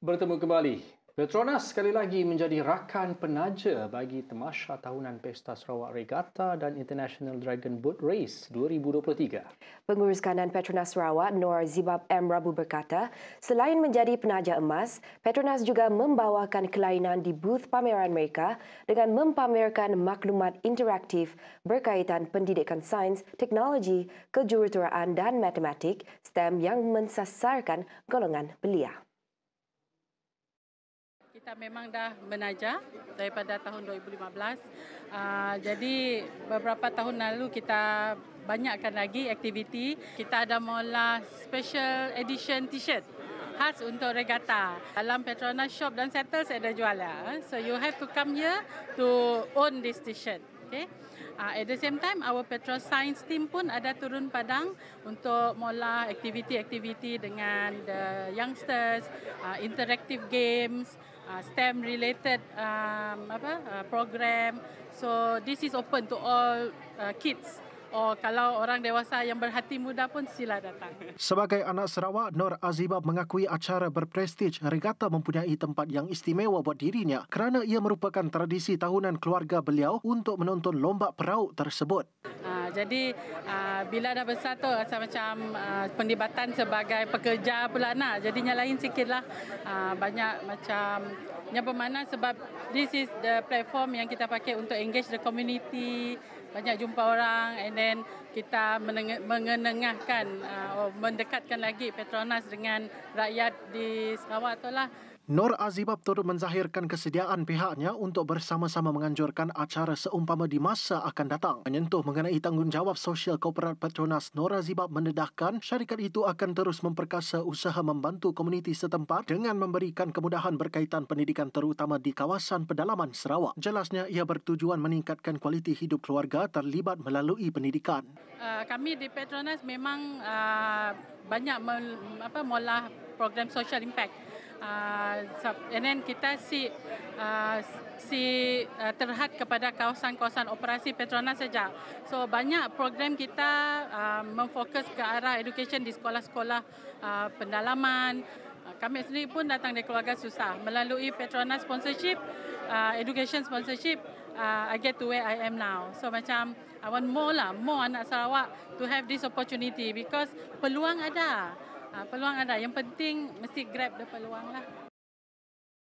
Bertemu kembali. Petronas sekali lagi menjadi rakan penaja bagi temasha tahunan Pesta Sarawak Regatta dan International Dragon Boat Race 2023. Pengurus kanan Petronas Sarawak, Nor Zibab M. Rabu berkata, selain menjadi penaja emas, Petronas juga membawakan kelainan di booth pameran mereka dengan mempamerkan maklumat interaktif berkaitan pendidikan sains, teknologi, kejuruteraan dan matematik, STEM yang mensasarkan golongan belia kita memang dah menaja daripada tahun 2015. Uh, ah, jadi beberapa tahun lalu kita banyakkan lagi aktiviti. Kita ada mula special edition t-shirt khas untuk regatta Dalam Petronas Shop dan Settle ada jual ya. So you have to come here to own this t-shirt okay. Uh, at the same time, our petrol science team pun ada turun padang untuk mula aktiviti-aktiviti dengan the youngsters, uh, interactive games, uh, STEM related um, apa uh, program. So this is open to all uh, kids. Oh, kalau orang dewasa yang berhati muda pun sila datang. Sebagai anak Sarawak, Nur Aziba mengakui acara berprestij regata mempunyai tempat yang istimewa buat dirinya kerana ia merupakan tradisi tahunan keluarga beliau untuk menonton lomba perahu tersebut. Ah, jadi ah, bila dah besar tu rasa macam uh, pendibatan sebagai pekerja pula nak jadinya lain sikitlah uh, banyak macam yang bermana sebab this is the platform yang kita pakai untuk engage the community banyak jumpa orang and then kita mengenengahkan uh, mendekatkan lagi Petronas dengan rakyat di Sarawak tu lah. Nor Azibab turut menzahirkan kesediaan pihaknya untuk bersama-sama menganjurkan acara seumpama di masa akan datang. Menyentuh mengenai tanggungjawab sosial korporat Petronas, Nor Azibab mendedahkan syarikat itu akan terus memperkasa usaha membantu komuniti setempat dengan memberikan kemudahan berkaitan pendidikan terutama di kawasan pedalaman Sarawak. Jelasnya ia bertujuan meningkatkan kualiti hidup keluarga terlibat melalui pendidikan. Ah, kami di Petronas memang ah, banyak mel, program social impact uh, and then kita si uh, si uh, terhad kepada kawasan-kawasan operasi Petronas saja. So banyak program kita uh, memfokus ke arah education di sekolah-sekolah uh, pendalaman. Kami sendiri pun datang dari keluarga susah melalui Petronas sponsorship, uh, education sponsorship. Uh, I get to where I am now. So macam I want more lah, more anak Sarawak to have this opportunity because peluang ada. Ah, peluang ada. Yang penting mesti grab the peluang lah.